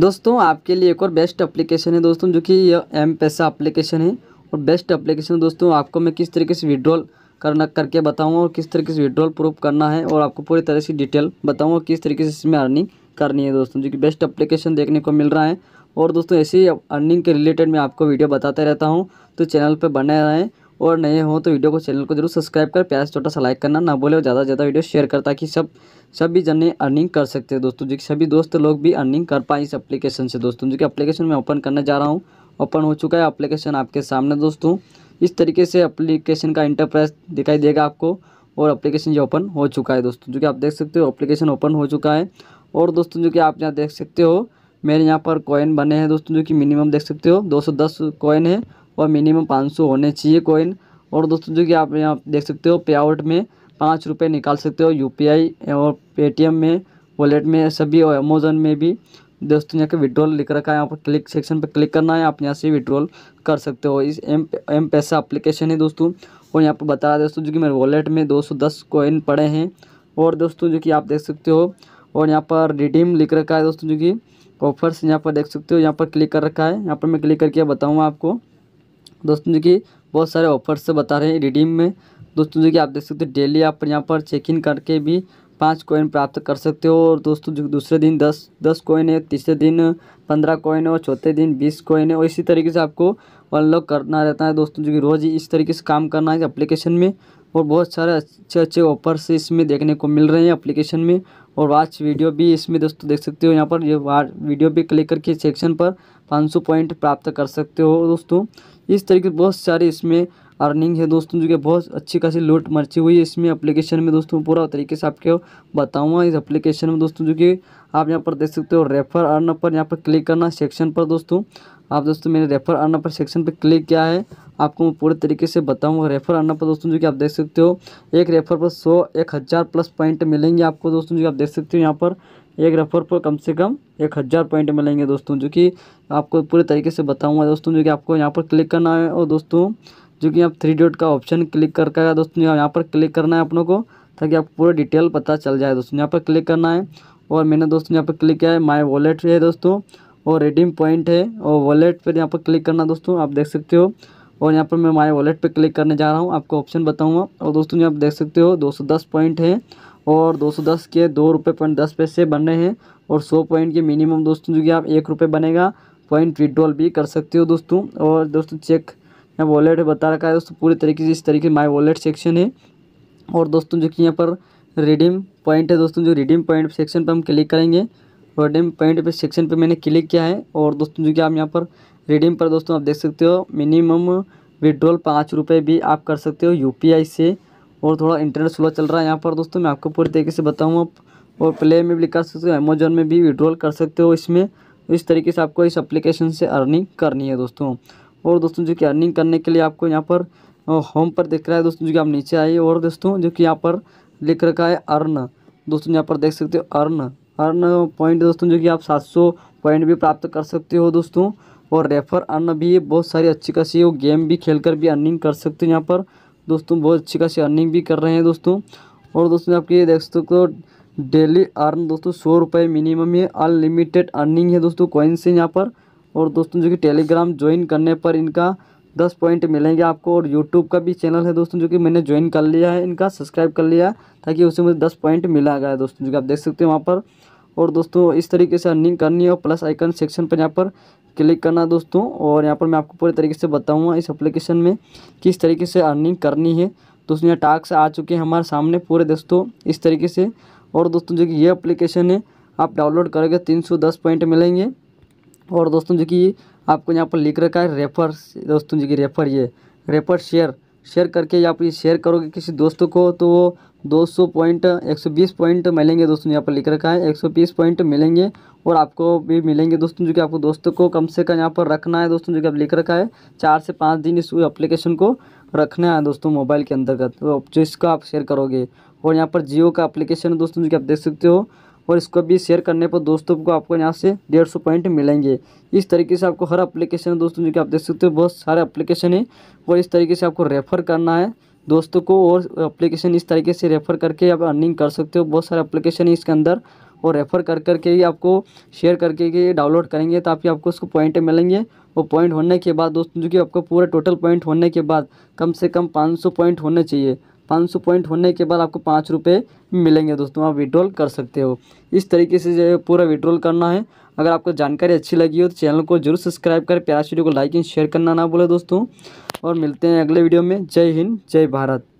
दोस्तों आपके लिए एक और बेस्ट एप्लीकेशन है दोस्तों जो कि यह एम पैसा अप्लीकेशन है और बेस्ट एप्लीकेशन दोस्तों आपको मैं किस तरीके से विड्रॉल करना करके बताऊंगा और किस तरीके से विड्रॉल प्रूफ करना है और आपको पूरी तरह से डिटेल बताऊंगा किस तरीके से इसमें अर्निंग करनी है दोस्तों जो कि बेस्ट अप्लीकेशन देखने को मिल रहा है और दोस्तों ऐसे ही अर्निंग के रिलेटेड मैं आपको वीडियो बताते रहता हूँ तो चैनल पर बने रहें और नए हो तो वीडियो को चैनल को जरूर सब्सक्राइब कर प्यार छोटा सा लाइक करना ना बोले और ज़्यादा से ज़्यादा वीडियो शेयर कर ताकि सब सभी जने अर्निंग कर सकते हैं दोस्तों जो कि सभी दोस्त लोग भी अर्निंग कर पाए इस एप्लीकेशन से दोस्तों जो कि एप्लीकेशन मैं ओपन करने जा रहा हूँ ओपन हो चुका है एप्लीकेशन आपके सामने दोस्तों इस तरीके से एप्लीकेशन का इंटरप्राइज दिखाई देगा आपको और एप्लीकेशन जो ओपन हो चुका है दोस्तों जो कि आप देख सकते हो एप्लीकेशन ओपन हो चुका है और दोस्तों जो कि आप यहाँ देख सकते हो मेरे यहाँ पर कॉइन बने हैं दोस्तों जो कि मिनिमम देख सकते हो 210 कॉइन है और मिनिमम पाँच सौ होने चाहिए कॉइन और दोस्तों जो कि आप यहाँ देख सकते हो पे आउट में पाँच रुपये निकाल सकते हो यू और पेटीएम में वॉलेट में सभी और अमेजोन में भी दोस्तों यहाँ के विड्रॉल लिख रखा है यहाँ पर क्लिक सेक्शन पर क्लिक करना है आप यहाँ से विड्रॉल कर सकते हो इस एम एम पैसा अप्लीकेशन है दोस्तों और यहाँ पर बता रहा है दोस्तों जो कि मेरे वॉलेट में 210 कॉइन पड़े हैं और दोस्तों जो कि आप देख सकते हो और यहाँ पर रिडीम लिख रखा है दोस्तों जो कि ऑफर्स यहाँ पर देख सकते हो यहाँ पर क्लिक कर रखा है यहाँ पर मैं क्लिक करके बताऊँगा आपको दोस्तों जो कि बहुत सारे ऑफर्स से बता रहे हैं रिडीम में दोस्तों जो कि आप देख सकते हो डेली आप यहाँ पर चेक इन करके भी पाँच कोइन प्राप्त कर सकते हो और दोस्तों जो दूसरे दिन दस दस कोइन है तीसरे दिन पंद्रह कोइन है और चौथे दिन बीस कोइन है और इसी तरीके से आपको अनलॉक करना रहता है दोस्तों जो कि रोज़ इस तरीके से काम करना है एप्लीकेशन में और बहुत सारे अच्छे अच्छे ऑफर्स इसमें देखने को मिल रहे हैं अप्लीकेशन में और वाच वीडियो भी इसमें दोस्तों देख सकते हो यहाँ पर ये वीडियो भी क्लिक करके सेक्शन पर 500 पॉइंट प्राप्त कर सकते हो दोस्तों इस तरीके से बहुत सारे इसमें अर्निंग है दोस्तों जो कि बहुत अच्छी खासी लूट मची हुई है इसमें एप्लीकेशन में दोस्तों पूरा तरीके से आपके बताऊंगा इस एप्लीकेशन में दोस्तों जो कि आप यहाँ पर देख सकते हो रेफर अर्न पर यहाँ पर क्लिक करना सेक्शन पर दोस्तों आप दोस्तों मैंने रेफर अर्न पर सेक्शन पर क्लिक किया है आपको मैं पूरे तरीके से बताऊंगा रेफर आना पर दोस्तों जो कि आप देख सकते हो एक रेफर पर सौ एक हज़ार प्लस पॉइंट मिलेंगे आपको दोस्तों जो कि आप देख सकते हो यहाँ पर एक रेफर पर कम से कम एक हज़ार पॉइंट मिलेंगे दोस्तों जो कि आपको पूरे तरीके से बताऊँगा दोस्तों जो कि आपको यहाँ पर क्लिक करना है और दोस्तों जो कि आप थ्री डॉट का ऑप्शन क्लिक कर का दोस्तों यहाँ पर क्लिक करना है अपनों को ताकि आपको पूरा डिटेल पता चल जाए दोस्तों यहाँ पर क्लिक करना है और मैंने दोस्तों यहाँ पर क्लिक किया है माई वॉलेट है दोस्तों और रिडीम पॉइंट है और वॉलेट पर यहाँ पर क्लिक करना दोस्तों आप देख सकते हो और यहाँ पर मैं माई वॉलेट पे क्लिक करने जा रहा हूँ आपको ऑप्शन बताऊँगा और दोस्तों यहाँ आप देख सकते हो 210 पॉइंट है और 210 के दो रुपये पॉइंट दस पैसे बन रहे हैं और 100 पॉइंट के मिनिमम दोस्तों जो कि आप एक रुपये बनेगा पॉइंट विड्रॉल भी कर सकते हो दोस्तों और दोस्तों चेक यहाँ वॉलेट बता रखा है दोस्तों पूरे तरीके से इस तरीके माई वॉलेट सेक्शन है और दोस्तों जो कि यहाँ पर रिडीम पॉइंट है दोस्तों जो रिडीम पॉइंट सेक्शन पर हम क्लिक करेंगे रिडीम पॉइंट पे सेक्शन पे मैंने क्लिक किया है और दोस्तों जो कि आप यहाँ पर रिडीम पर दोस्तों आप देख सकते हो मिनिमम विड्रॉल पाँच रुपये भी आप कर सकते हो यूपीआई से और थोड़ा इंटरनेट स्लो चल रहा है यहाँ पर दोस्तों मैं आपको पूरी तरीके से बताऊँ आप और प्ले में भी कर सकते हो अमेजोन में भी विड्रॉल कर सकते हो इसमें तो इस तरीके से आपको इस एप्लीकेशन से अर्निंग करनी है दोस्तों और दोस्तों जो कि अर्निंग करने के लिए आपको यहाँ पर होम पर दिख रहा है दोस्तों जो कि आप नीचे आइए और दोस्तों जो कि यहाँ पर लिख रखा है अर्न दोस्तों यहाँ पर देख सकते हो अर्न अर्न पॉइंट दोस्तों जो कि आप 700 पॉइंट भी प्राप्त कर सकते हो दोस्तों और रेफर अर्न भी है बहुत सारी अच्छी खासी वो गेम भी खेल कर भी अर्निंग कर सकते हो यहाँ पर दोस्तों बहुत अच्छी खासी अर्निंग भी कर रहे हैं दोस्तों और दोस्तों आपके ये देख सकते हो डेली अर्न दोस्तों सौ रुपये मिनिमम है अनलिमिटेड अर्निंग है दोस्तों कॉइन से यहाँ पर और दोस्तों जो कि टेलीग्राम ज्वाइन करने पर इनका दस पॉइंट मिलेंगे आपको और यूट्यूब का भी चैनल है दोस्तों जो कि मैंने ज्वाइन कर लिया है इनका सब्सक्राइब कर लिया ताकि उसे मुझे दस पॉइंट मिला गया है दोस्तों जो कि आप देख सकते हो वहाँ पर और दोस्तों इस तरीके से अर्निंग करनी है और प्लस आइकन सेक्शन पर यहाँ पर क्लिक करना दोस्तों और यहाँ पर मैं आपको पूरे तरीके से बताऊँगा इस अप्लीकेशन में किस तरीके से अर्निंग करनी है दोस्तों यहाँ टास्क आ चुके हैं हमारे सामने पूरे दोस्तों इस तरीके से और दोस्तों जो कि ये अप्लीकेशन है आप डाउनलोड करोगे तीन सौ दस पॉइंट मिलेंगे और दोस्तों जो कि आपको यहाँ पर लिख रखा है रेफर दोस्तों जो कि रेफर ये रेफर शेयर शेयर करके या फिर शेयर करोगे किसी दोस्तों को तो वो 200 पॉइंट 120 पॉइंट मिलेंगे दोस्तों यहाँ पर लिख रखा है 120 पॉइंट मिलेंगे और आपको भी मिलेंगे दोस्तों जो कि आपको दोस्तों को कम से कम यहाँ पर रखना है दोस्तों जो कि आप लिख रखा है चार से पाँच दिन इस एप्लीकेशन को रखना है दोस्तों मोबाइल के अंतर्गत तो इसको आप शेयर करोगे और यहाँ पर जियो का एप्लीकेशन है दोस्तों जो कि आप देख सकते हो और इसको भी शेयर करने पर दोस्तों को आपको यहाँ से डेढ़ सौ पॉइंट मिलेंगे इस तरीके से आपको हर एप्लीकेशन है दोस्तों जो कि आप देख सकते हो बहुत सारे एप्लीकेशन है और इस तरीके से आपको रेफ़र करना है दोस्तों को और एप्लीकेशन इस तरीके से रेफ़र करके आप अर्निंग कर सकते हो बहुत सारे एप्लीकेशन है इसके अंदर और रेफ़र कर करके ही आपको शेयर करके के डाउनलोड करेंगे ताकि आपको उसको पॉइंट मिलेंगे और पॉइंट होने के बाद दोस्तों जो कि आपको पूरा टोटल पॉइंट होने के बाद कम से कम सौ पॉइंट होने चाहिए पाँच सौ पॉइंट होने के बाद आपको पाँच रुपये मिलेंगे दोस्तों आप विड्रॉल कर सकते हो इस तरीके से जो है पूरा विड्रॉल करना है अगर आपको जानकारी अच्छी लगी हो तो चैनल को जरूर सब्सक्राइब करें प्यारा वीडियो को लाइक एंड शेयर करना ना भूलें दोस्तों और मिलते हैं अगले वीडियो में जय हिंद जय भारत